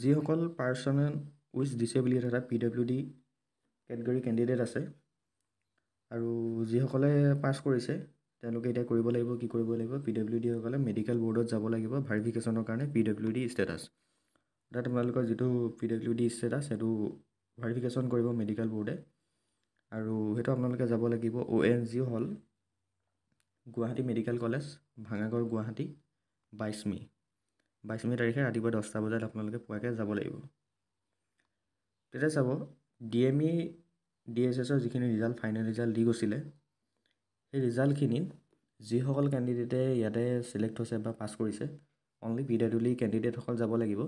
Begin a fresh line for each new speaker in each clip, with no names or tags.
যিসকল personnel with disability অৰ্থাৎ P W D category candidate আছে আৰু যিসকলে পাছ কৰিছে তেওঁলোকে এতিয়া কৰিব লাগিব কি কৰিব লাগিব পি ডব্লিউ ডিসকলে মেডিকেল ব'ৰ্ডত যাব লাগিব ভেৰিফিকেশ্যনৰ কাৰণে পি ডব্লিউ ডি ষ্টেটাছ অৰ্থাৎ তোমালোকৰ যিটো পি ডব্লিউ ডি ষ্টেটাছ সেইটো ভেৰিফিকেশ্যন কৰিব মেডিকেল ব'ৰ্ডে আৰু সেইটো আপোনালোকে যাব লাগিব অ' এন জি হল গুৱাহাটী মেডিকেল কলেজ ভাঙাগড় গুৱাহাটী বাইছ মে' বাইছ মে তাৰিখে ৰাতিপুৱা দহটা বজাত আপোনালোকে পোৱাকৈ যাব লাগিব তেতিয়া চাব D M E D S এছৰ যিখিনি ৰিজাল্ট ফাইনেল ৰিজাল্ট দি গৈছিলে সেই ৰিজাল্টখিনিত যিসকল কেণ্ডিডেটে ইয়াতে চিলেক্ট হৈছে বা পাছ কৰিছে অনলি পি ডাব্লিউ ডি কেণ্ডিডেটসকল যাব লাগিব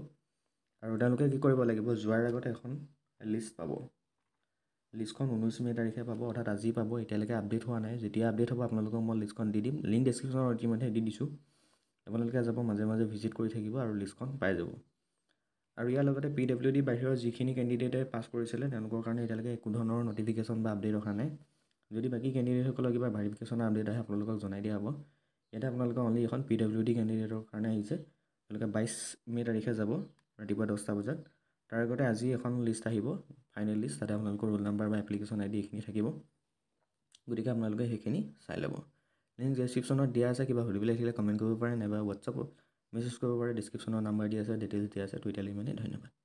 আৰু তেওঁলোকে কি কৰিব লাগিব যোৱাৰ আগতে এখন লিষ্ট পাব লিষ্টখন ঊনৈছ মে তাৰিখে পাব অৰ্থাৎ আজি পাব এতিয়ালৈকে আপডেট হোৱা নাই যেতিয়া আপডেট হ'ব আপোনালোকক মই লিষ্টখন দি দিম লিংক ডিছক্ৰিপশ্যনত ইতিমধ্যে দি দিছোঁ আপোনালোকে যাব মাজে মাজে ভিজিট কৰি থাকিব আৰু লিষ্টখন পাই যাব আৰু ইয়াৰ লগতে পি ডব্লিউ ডি বাহিৰৰ যিখিনি কেণ্ডিডেটে পাছ কৰিছিলে তেওঁলোকৰ কাৰণে এতিয়ালৈকে একো ধৰণৰ ন'টিফিকেশ্যন বা আপডেট অহা নাই যদি বাকী কেণ্ডিডেটসকলৰ কিবা ভেৰিফিকেশ্যন আপডেট আহে আপোনালোকক জনাই দিয়া হ'ব ইয়াতে আপোনালোকে অনলি এখন পি ডব্লিউ ডি কেণ্ডিডেটৰ কাৰণে আহিছে তেওঁলোকে বাইছ মে' তাৰিখে যাব ৰাতিপুৱা দহটা বজাত তাৰ আগতে আজি এখন লিষ্ট আহিব ফাইনেল লিষ্ট তাতে আপোনালোকৰ ৰোল নাম্বাৰ বা এপ্লিকেশ্যন আই ডি এইখিনি থাকিব গতিকে আপোনালোকে সেইখিনি চাই ল'ব লিংক ডিছক্ৰিপশ্যনত দিয়া আছে কিবা সুধিবলৈ আহিলে কমেণ্ট কৰিব পাৰে নাইবা হোৱাটছআপত মেছেজ কৰিব পাৰে ডিছক্ৰিপশ্যনৰ নাম্বাৰ দিয়া আছে ডিটেইলছ দিয়া আছে টুইটাৰ মানে ধন্যবাদ